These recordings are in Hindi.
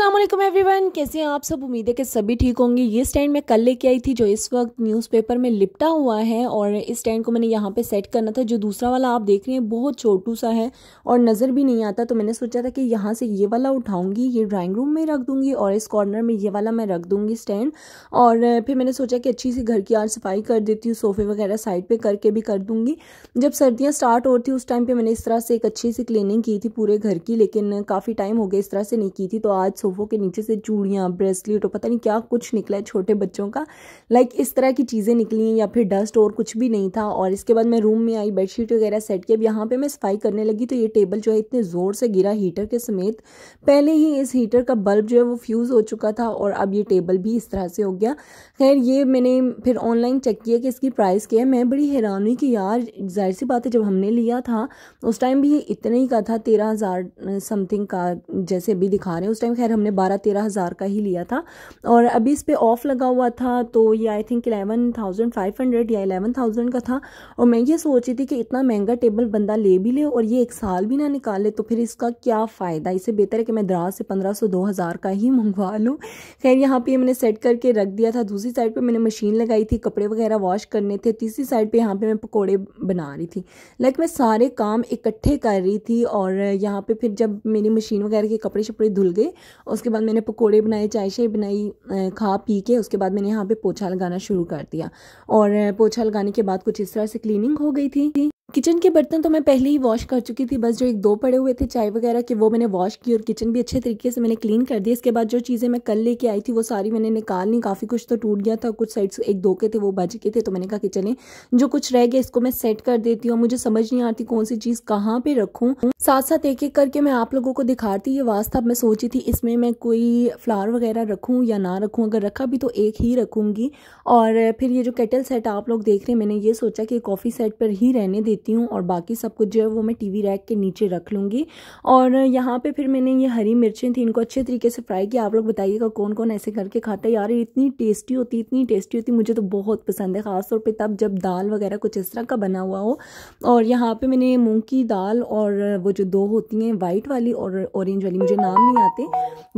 असलम एवरीवन कैसे हैं आप सब उम्मीद है कि सभी ठीक होंगे ये स्टैंड मैं कल लेके आई थी जो इस वक्त न्यूज़पेपर में लिपटा हुआ है और इस स्टैंड को मैंने यहाँ पे सेट करना था जो दूसरा वाला आप देख रहे हैं बहुत छोटू सा है और नज़र भी नहीं आता तो मैंने सोचा था कि यहाँ से ये वाला उठाऊँगी ये ड्राइंग रूम में रख दूँगी और इस कॉर्नर में ये वाला मैं रख दूँगी स्टैंड और फिर मैंने सोचा कि अच्छी सी घर की आज सफाई कर देती हूँ सोफ़े वगैरह साइड पर करके भी कर दूँगी जब सर्दियाँ स्टार्ट रही उस टाइम पर मैंने इस तरह से एक अच्छी सी क्लिनिंग की थी पूरे घर की लेकिन काफ़ी टाइम हो गया इस तरह से नहीं की थी तो आज सोफ़ों के नीचे से चूड़ियाँ ब्रेसलेट और पता नहीं क्या कुछ निकला है छोटे बच्चों का लाइक इस तरह की चीज़ें निकली हैं या फिर डस्ट और कुछ भी नहीं था और इसके बाद मैं रूम में आई बेडशीट वगैरह सेट की अब यहाँ पर मैं सफाई करने लगी तो ये टेबल जो है इतने ज़ोर से गिरा हीटर के समेत पहले ही इस हीटर का बल्ब जो है वो फ्यूज़ हो चुका था और अब ये टेबल भी इस तरह से हो गया खैर ये मैंने फिर ऑनलाइन चेक किया कि इसकी प्राइस क्या है मैं बड़ी हैरान हुई कि यार जाहिर सी बात है जब हमने लिया था उस टाइम भी ये इतने ही का था तेरह हज़ार समथिंग का जैसे अभी दिखा रहे हैं उस टाइम खैर खैर हमने बारह तेरह हज़ार का ही लिया था और अभी इस पर ऑफ लगा हुआ था तो ये I think eleven thousand five hundred या एलेवन थाउजेंड का था और मैं ये सोच रही थी कि इतना महंगा टेबल बंदा ले भी ले और ये एक साल भी ना निकाले तो फिर इसका क्या फ़ायदा इसे बेहतर है कि मैं दराज से पंद्रह सौ दो हज़ार का ही मंगवा लूँ खैर यहाँ पर मैंने सेट करके रख दिया था दूसरी साइड पर मैंने मशीन लगाई थी कपड़े वगैरह वॉश करने थे तीसरी साइड पर यहाँ पर मैं पकौड़े बना रही थी लाइक मैं सारे काम इकट्ठे कर रही थी और यहाँ पर फिर जब मेरी मशीन वगैरह के कपड़े शपड़े धुल गए उसके बाद मैंने पकोड़े बनाए चाय शाय बनाई खा पी के उसके बाद मैंने यहाँ पे पोछा लगाना शुरू कर दिया और पोछा लगाने के बाद कुछ इस तरह से क्लीनिंग हो गई थी किचन के बर्तन तो मैं पहले ही वॉश कर चुकी थी बस जो एक दो पड़े हुए थे चाय वगैरह के वो मैंने वॉश की और किचन भी अच्छे तरीके से मैंने क्लीन कर दी इसके बाद जो चीज़ें मैं कल लेके आई थी वो सारी मैंने निकाल ली काफ़ी कुछ तो टूट गया था कुछ साइड्स एक दो के थे वो बच गए थे तो मैंने कहा कि है जो कुछ रह गया इसको मैं सेट कर देती हूँ मुझे समझ नहीं आती कौन सी चीज़ कहाँ पर रखूँ साथ साथ एक एक करके मैं आप लोगों को दिखाती ये वास्ता मैं सोची थी इसमें मैं कोई फ्लावर वगैरह रखूँ या ना रखूँ अगर रखा भी तो एक ही रखूँगी और फिर ये जो केटल सेट आप लोग देख रहे हैं मैंने ये सोचा कि कॉफ़ी सेट पर ही रहने देती लेती हूँ और बाकी सब कुछ जो है वो मैं टीवी रैक के नीचे रख लूँगी और यहाँ पे फिर मैंने ये हरी मिर्चें थी इनको अच्छे तरीके से फ्राई किया आप लोग बताइएगा कौन कौन ऐसे करके खाता है यार इतनी टेस्टी होती इतनी टेस्टी होती मुझे तो बहुत पसंद है ख़ासतौर पर तब जब दाल वगैरह कुछ इस तरह का बना हुआ हो और यहाँ पर मैंने मूँग की दाल और वो जो दो होती हैं वाइट वाली और ऑरेंज वाली मुझे नाम नहीं आते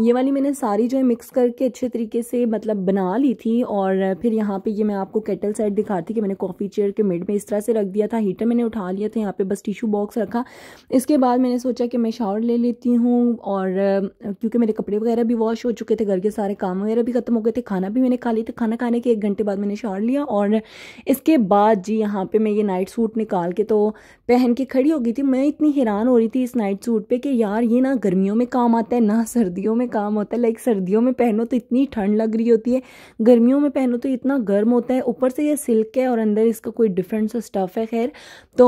ये वाली मैंने सारी जो है मिक्स करके अच्छे तरीके से मतलब बना ली थी और फिर यहाँ पर ये मैं आपको केटल सेट दिखाती कि मैंने कॉफ़ी चेयर के मिड में इस तरह से रख दिया था हीटर मैंने उठा लिया था यहाँ पे बस टिशू बॉक्स रखा इसके बाद मैंने सोचा कि मैं शावर ले लेती हूँ और क्योंकि मेरे कपड़े वगैरह भी वॉश हो चुके थे घर के सारे काम वगैरह भी ख़त्म हो गए थे खाना भी मैंने खा लिया था खाना खाने के एक घंटे बाद मैंने शावर लिया और इसके बाद जी यहाँ पर मैं ये नाइट सूट निकाल के तो पहन के खड़ी हो गई थी मैं इतनी हैरान हो रही थी इस नाइट सूट पर कि यार ये ना गर्मियों में काम आता है ना सर्दियों में काम होता है लाइक सर्दियों में पहनो तो इतनी ठंड लग रही होती है गर्मियों में पहनो तो इतना गर्म होता है ऊपर से ये सिल्क है और अंदर इसका कोई डिफरेंट सा स्टफ़ है खैर तो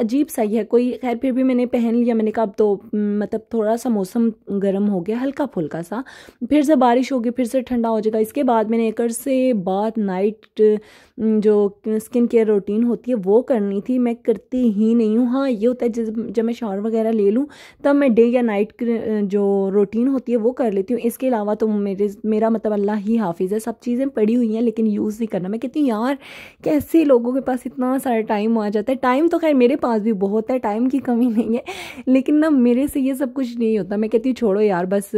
अजीब सा ही है कोई खैर फिर भी मैंने पहन लिया मैंने कहा अब तो मतलब थोड़ा सा मौसम गर्म हो गया हल्का फुल्का सा फिर से बारिश होगी फिर से ठंडा हो जाएगा इसके बाद मैंने एक से बाद नाइट जो स्किन केयर रूटीन होती है वो करनी थी मैं करती ही नहीं हूँ हाँ ये होता है जब जब मैं शॉर वगैरह ले लूँ तब मैं डे या नाइट जो रूटीन होती है वो कर लेती हूँ इसके अलावा तो मेरे मेरा मतलब अल्लाह ही हाफिज़ है सब चीज़ें पड़ी हुई हैं लेकिन यूज़ नहीं करना मैं कहती हूँ यार कैसे लोगों के पास इतना सारा टाइम आ जाता है टाइम तो खैर मेरे पास भी बहुत है टाइम की कमी नहीं है लेकिन ना मेरे से ये सब कुछ नहीं होता मैं कहती हूँ छोड़ो यार बस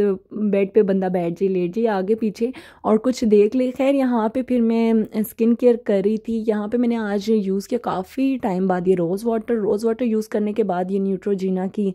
बेड पे बंदा बैठ जाए लेट जाए आगे पीछे और कुछ देख ले खैर यहाँ पे फिर मैं स्किन केयर कर रही थी यहाँ पे मैंने आज यूज़ किया काफ़ी टाइम बाद ये rose water rose water use करने के बाद ये न्यूट्रोजीना की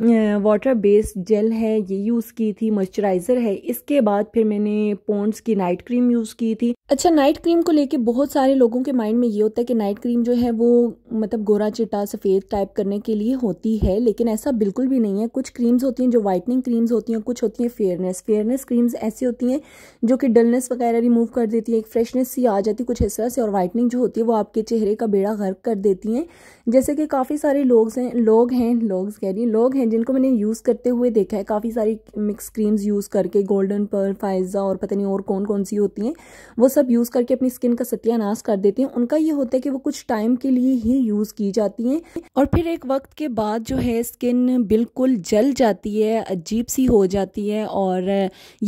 वाटर बेस्ड जेल है ये यूज़ की थी मॉइस्चराइज़र है इसके बाद फिर मैंने पोन्ट्स की नाइट क्रीम यूज़ की थी अच्छा नाइट क्रीम को लेके बहुत सारे लोगों के माइंड में ये होता है कि नाइट क्रीम जो है वो मतलब गोरा चिटा सफ़ेद टाइप करने के लिए होती है लेकिन ऐसा बिल्कुल भी नहीं है कुछ क्रीम्स होती हैं जो वाइटनिंग क्रीम्स होती हैं कुछ होती हैं फेयरनेस फेयरनेस क्रीम्स ऐसी होती हैं जो कि डलनेस वगैरह रिमूव कर देती है एक फ्रेशनेस सी आ जाती है कुछ इस तरह से और वाइटनिंग जो होती है वो आपके चेहरे का बेड़ा गर्क कर देती हैं जैसे कि काफ़ी सारे लोग हैं लोग हैं लोग कह रही लोग हैं हैं जिनको मैंने यूज़ करते हुए देखा है काफ़ी सारी मिक्स क्रीम्स यूज़ करके गोल्डन पर फाइजा और पता नहीं और कौन कौन सी होती हैं वो सब यूज़ करके अपनी स्किन का सत्यानाश कर देती हैं उनका ये होता है कि वो कुछ टाइम के लिए ही यूज़ की जाती हैं और फिर एक वक्त के बाद जो है स्किन बिल्कुल जल जाती है अजीब सी हो जाती है और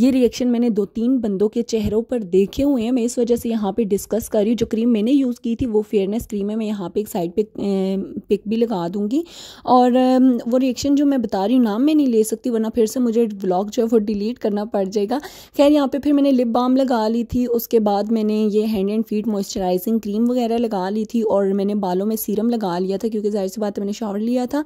ये रिएक्शन मैंने दो तीन बंदों के चेहरों पर देखे हुए हैं मैं इस वजह से यहाँ पर डिस्कस कर रही हूँ जो क्रीम मैंने यूज़ की थी वो फेयरनेस क्रीम है मैं यहाँ पर एक साइड पर पिक भी लगा दूँगी और वो रिएक्शन जो जो मैं बता रही हूँ नाम मैं नहीं ले सकती वरना फिर से मुझे ब्लॉग जो है वो डिलीट करना पड़ जाएगा खैर यहाँ पे फिर मैंने लिप बाम लगा ली थी उसके बाद मैंने ये hand and feet moisturizing cream वगैरह लगा ली थी और मैंने बालों में सीरम लगा लिया था क्योंकि जाहिर सी बात मैंने शॉवर लिया था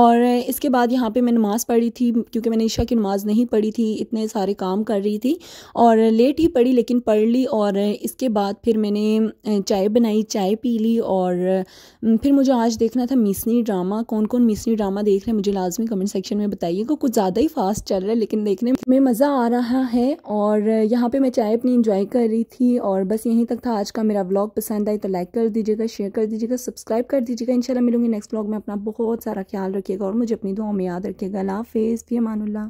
और इसके बाद यहाँ पर मैं नमाज़ पढ़ी थी क्योंकि मैंने ईशा की नमाज़ नहीं पढ़ी थी इतने सारे काम कर रही थी और लेट ही पढ़ी लेकिन पढ़ ली और इसके बाद फिर मैंने चाय बनाई चाय पी ली और फिर मुझे आज देखना था मिसनी ड्रामा कौन कौन मिसनी ड्रामा देख रहे हैं मुझे लाजमी लाजमी कमेंट सेक्शन में बताइएगा कुछ ज़्यादा ही फास्ट चल रहा है लेकिन देखने में मज़ा आ रहा है और यहाँ पे मैं चाय अपनी इंजॉय कर रही थी और बस यहीं तक था आज का मेरा व्लॉग पसंद आए तो लाइक कर दीजिएगा शेयर कर दीजिएगा सब्सक्राइब कर दीजिएगा इनशाला मिलूंगी नेक्स्ट ब्लॉग में अपना बहुत सारा ख्याल रखिएगा और मुझे अपनी दुआ में याद रखिएगा लाफेज़ भी अमानुल्ला